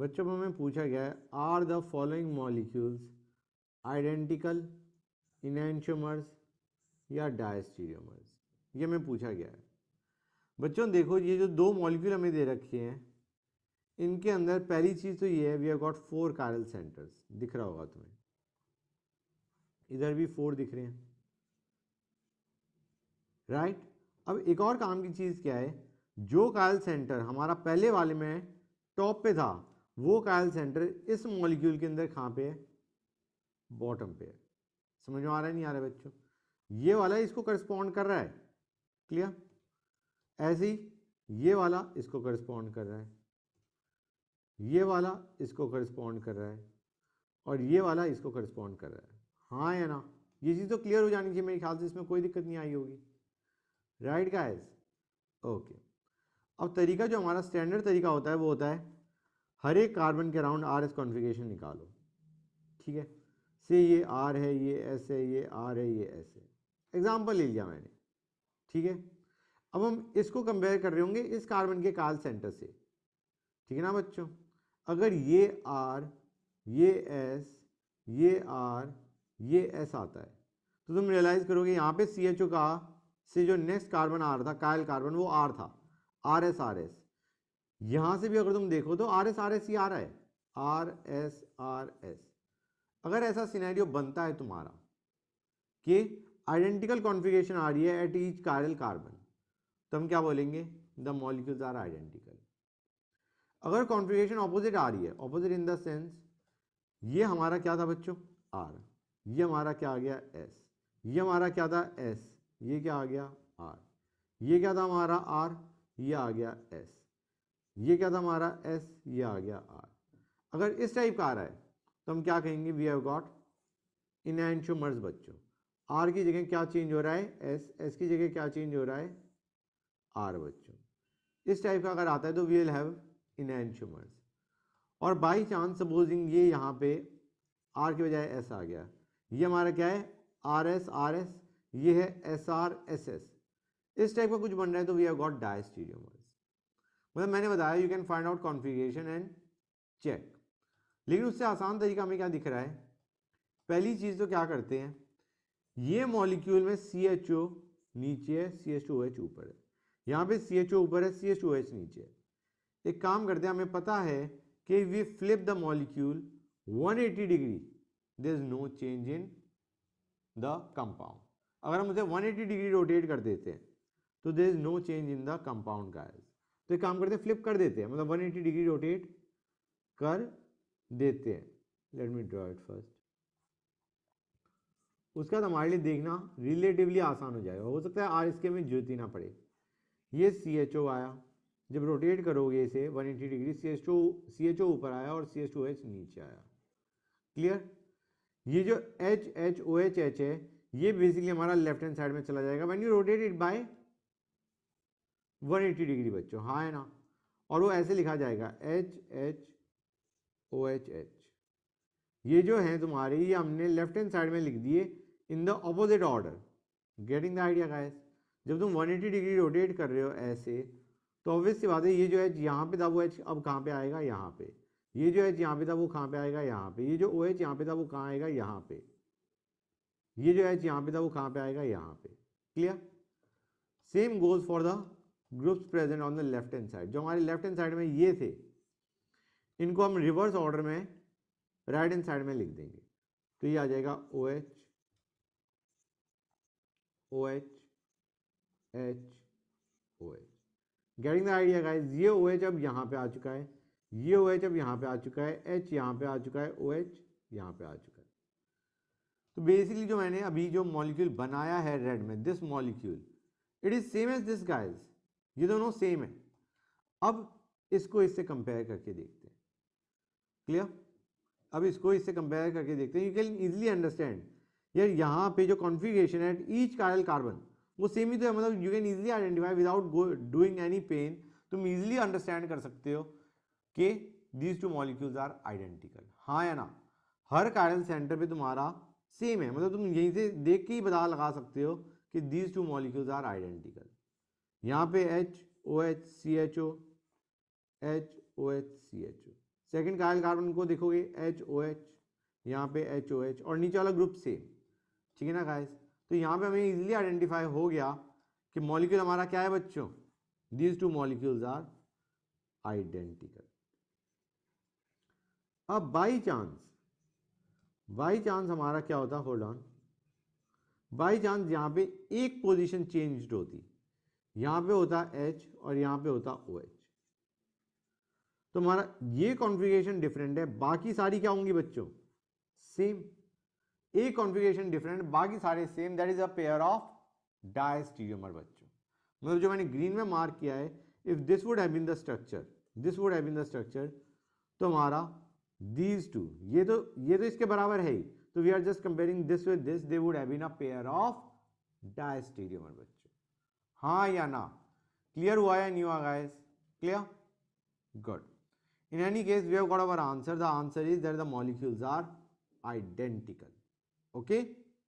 बच्चों में हमें पूछा गया है are the following molecules identical enantiomers या डायस्टीरियोमर्स ये हमें पूछा गया है बच्चों देखो ये जो दो मॉलिक्यूल हमें दे रखे हैं इनके अंदर पहली चीज़ तो ये है we have got four chiral centres दिख रहा होगा तुम्हें इधर भी फोर दिख रहे हैं राइट right? अब एक और काम की चीज़ क्या है जो कारल सेंटर हमारा पहले वाले में टॉप पे था वो कायल सेंटर इस मॉलिक्यूल के अंदर कहाँ पे है बॉटम पे है समझ में आ रहा है नहीं आ रहा बच्चों ये वाला इसको करस्पॉन्ड कर रहा है क्लियर ऐसे ही ये वाला इसको करस्पॉन्ड कर रहा है ये वाला इसको करस्पॉन्ड कर रहा है और ये वाला इसको करस्पॉन्ड कर रहा है हाँ या ना ये चीज़ तो क्लियर हो जानी चाहिए मेरे ख्याल से इसमें कोई दिक्कत नहीं आई होगी राइट गाइस ओके अब तरीका जो हमारा स्टैंडर्ड तरीका होता है वो होता है हर एक कार्बन के अराउंड आर एस कॉन्फ़िगरेशन निकालो ठीक है से ये आर है ये एस है ये आर है ये एस है एग्जाम्पल ले लिया मैंने ठीक है अब हम इसको कंपेयर कर रहे होंगे इस कार्बन के काल सेंटर से ठीक है ना बच्चों अगर ये आर ये एस ये आर ये एस आता है तो तुम रियलाइज़ करोगे यहाँ पे सी एच ओ का से जो नेक्स्ट कार्बन आ रहा था कायल कार्बन वो आर था आर एस आर एस यहां से भी अगर तुम देखो तो आर एस आर एस ही आ रहा है आर एस आर एस अगर ऐसा सिनेरियो बनता है तुम्हारा कि आइडेंटिकल कॉन्फ़िगरेशन आ रही है एट ईच कायरल कार्बन तो हम क्या बोलेंगे द मॉलिक्यूल्स आर आइडेंटिकल अगर कॉन्फ़िगरेशन ऑपोजिट आ रही है ऑपोजिट इन द सेंस ये हमारा क्या था बच्चों आर ये हमारा क्या आ गया एस ये हमारा क्या था एस ये क्या आ गया आर ये क्या था हमारा आर ये आ गया एस ये क्या था हमारा एस ये आ गया आर अगर इस टाइप का आ रहा है तो हम क्या कहेंगे we have got enantiomers बच्चों आर की जगह क्या चेंज हो रहा है एस एस की जगह क्या चेंज हो रहा है आर बच्चों इस टाइप का अगर आता है तो we will have enantiomers और बाई चांस सपोजिंग ये यहाँ पे आर के बजाय एस आ गया ये हमारा क्या है आर एस आर एस ये है एस आर एस एस इस टाइप का कुछ बन रहा है तो वी हैव गॉट डायस्टीरियो मतलब मैंने बताया you can find out configuration and check लेकिन उससे आसान तरीका हमें क्या दिख रहा है पहली चीज़ तो क्या करते हैं ये मॉलिक्यूल में सी एच ओ नीचे है सी एच ओ एच ऊपर है यहाँ पे सी एच ओ ऊपर है सी एच ओ एच नीचे है एक काम करते हैं हमें पता है कि we flip the molecule 180 degree there is no change in the compound अगर हम उसे 180 डिग्री रोटेट कर देते हैं तो there is no change in the compound guys तो एक काम करते हैं फ्लिप कर देते हैं मतलब 180 डिग्री रोटेट कर देते हैं let me draw it first उसके बाद हमारे लिए देखना रिलेटिवली आसान हो जाएगा हो सकता है आर इसके में ज्योति ना पड़े ये सी एच ओ आया जब रोटेट करोगे इसे 180 degree C H O C H O ऊपर आया और सी एच ओ एच नीचे आया क्लियर ये जो H H O H H है ये बेसिकली हमारा लेफ्ट हैंड साइड में चला जाएगा when you rotate it by one eighty degree बच्चों हाँ है ना और वो ऐसे लिखा जाएगा H H O H H ये जो है तुम्हारे ये हमने लेफ्ट हैंड साइड में लिख दिए in the opposite order getting the idea guys जब तुम 180 डिग्री रोटेट कर रहे हो ऐसे तो ऑब्वियस सी बात है ये जो एच यहाँ पे था वो एच अब कहाँ पे आएगा यहाँ पे ये जो एच यहाँ पे था वो कहाँ पे आएगा यहाँ पे ये जो ओ एच यहाँ पे था वो कहाँ आएगा यहाँ पे ये जो एच यहाँ पे था वो कहाँ पे आएगा यहाँ पे clear same goes for the groups present on the left hand side जो हमारे लेफ्ट हैंड साइड में ये थे इनको हम रिवर्स ऑर्डर में राइट हैंड साइड में लिख देंगे तो ये आ जाएगा O H O H H O H getting the idea guys ये ओ एच अब यहाँ पे आ चुका है ये ओ एच अब यहाँ पे आ चुका है एच यहाँ पे आ चुका है ओ एच यहाँ पे आ चुका है तो बेसिकली जो मैंने अभी जो मॉलिक्यूल बनाया है रेड में this molecule it is same as this guys ये दोनों सेम है अब इसको इससे कंपेयर करके देखते हैं क्लियर अब इसको इससे कंपेयर करके देखते हैं यू कैन इजिली अंडरस्टैंड यार यहाँ पे जो कॉन्फिगेशन है ईच कायल कार्बन वो सेम ही तो है मतलब you can easily identify without doing any pen तुम इजिली अंडरस्टैंड कर सकते हो कि these two molecules are identical हाँ या ना हर कायल सेंटर पे तुम्हारा सेम है मतलब तुम यहीं से देख के ही बता लगा सकते हो कि these two molecules are identical यहाँ पे H O H C H O H O H C H O second chiral carbon को देखोगे एच ओ एच यहाँ पे एच ओ एच और नीचे वाला ग्रुप सेम ठीक है ना गाइस तो यहाँ पे हमें इजीली आइडेंटिफाई हो गया कि मॉलिक्यूल हमारा क्या है बच्चों these two molecules are identical अब बाई चांस बाई चांस हमारा क्या होता होल्ड ऑन बाई चांस यहाँ पे एक पोजीशन चेंज होती यहां पे होता H और यहां पे होता OH तो हमारा ये कॉन्फ़िगरेशन डिफरेंट है बाकी सारी क्या होंगी बच्चों सेम एक कॉन्फ़िगरेशन डिफरेंट बाकी सारे same that is a pair of diastereomer बच्चों मतलब जो मैंने ग्रीन में मार्क किया है if this would have been the structure this would have been the structure तो हमारा दीज टू ये तो ये तो इसके बराबर है ही तो we are just comparing this with this they would have been a pair of diastereomer बच्चों हाँ या ना क्लियर हुआ या नहीं हुआ guys clear good in any case we have got our answer the answer is that the molecules are identical okay